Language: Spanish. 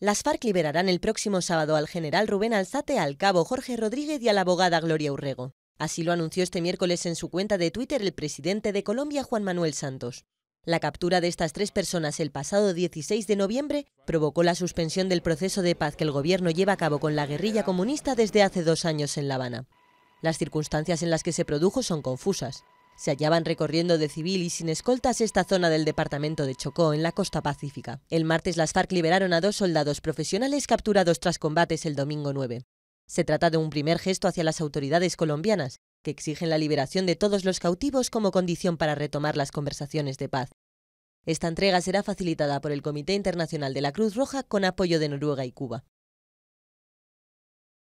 Las FARC liberarán el próximo sábado al general Rubén Alzate, al cabo Jorge Rodríguez y a la abogada Gloria Urrego. Así lo anunció este miércoles en su cuenta de Twitter el presidente de Colombia, Juan Manuel Santos. La captura de estas tres personas el pasado 16 de noviembre provocó la suspensión del proceso de paz que el gobierno lleva a cabo con la guerrilla comunista desde hace dos años en La Habana. Las circunstancias en las que se produjo son confusas se hallaban recorriendo de civil y sin escoltas esta zona del departamento de Chocó, en la costa pacífica. El martes las FARC liberaron a dos soldados profesionales capturados tras combates el domingo 9. Se trata de un primer gesto hacia las autoridades colombianas, que exigen la liberación de todos los cautivos como condición para retomar las conversaciones de paz. Esta entrega será facilitada por el Comité Internacional de la Cruz Roja con apoyo de Noruega y Cuba.